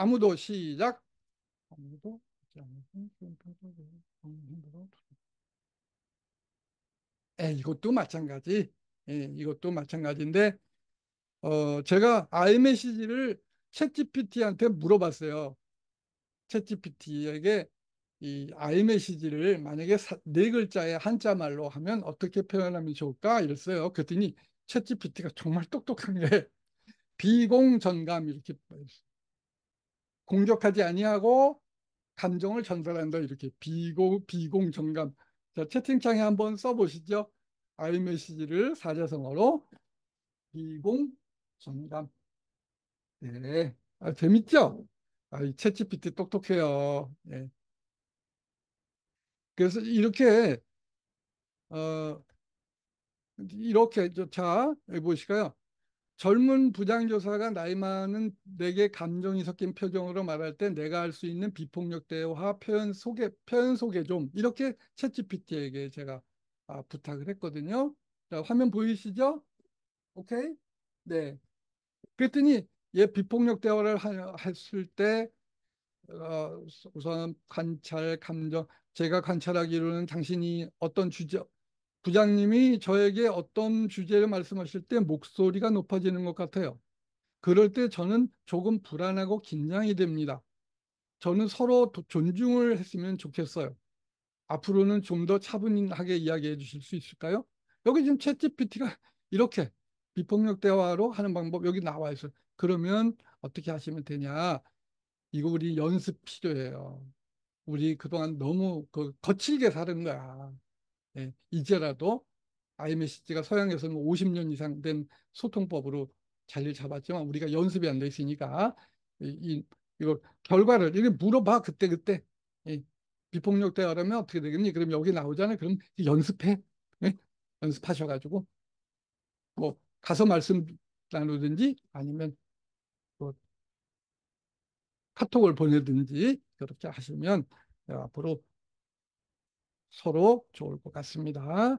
아무도 시작. 아무도 에, 이것도 마찬가지. 에, 예, 이것도 마찬가지인데 어, 제가 iMessage를 챗GPT한테 물어봤어요. 챗GPT에게 이 iMessage를 만약에 사, 네 글자의 한자말로 하면 어떻게 표현하면 좋을까 이랬어요. 그랬더니 챗GPT가 정말 똑똑한 게 비공전감 이렇게 공격하지 아니하고 감정을 전달한다 이렇게 비공 비공 정감 자 채팅창에 한번 써보시죠 아이메시지를 사자성어로 비공 정감 네 아, 재밌죠 아, 이 채찌피티 똑똑해요 네. 그래서 이렇게 어 이렇게 자보실까요 젊은 부장조사가 나이 많은 내게 감정이 섞인 표정으로 말할 때 내가 할 수 있는 비폭력 대화 표현 소개 표현 소개 좀 이렇게 채 g 피 t 에게 제가 아, 부탁을 했거든요. 자, 화면 보이시죠? 오케이? 네. 그랬더니 얘 비폭력 대화를 하, 했을 때 어, 우선 관찰 감정 제가 관찰하기로는 당신이 어떤 주제 부장님이 저에게 어떤 주제를 말씀하실 때 목소리가 높아지는 것 같아요. 그럴 때 저는 조금 불안하고 긴장이 됩니다. 저는 서로 존중을 했으면 좋겠어요. 앞으로는 좀 더 차분하게 이야기해 주실 수 있을까요? 여기 지금 채 g 피티가 이렇게 비폭력 대화로 하는 방법 여기 나와 있어요. 그러면 어떻게 하시면 되냐? 이거 우리 연습 필요해요. 우리 그동안 너무 그 거칠게 사는 거야. 예, 이제라도 IMSG가 서양에서는 50년 이상 된 소통법으로 자리를 잡았지만 우리가 연습이 안돼 있으니까 이, 이, 이거 결과를 이게 물어봐 그때 그때 예, 비폭력 대화라면 어떻게 되겠니? 그럼 여기 나오잖아요. 그럼 연습해 예? 연습하셔가지고 뭐 가서 말씀 나누든지 아니면 뭐 카톡을 보내든지 그렇게 하시면 어, 앞으로 서로 좋을 것 같습니다.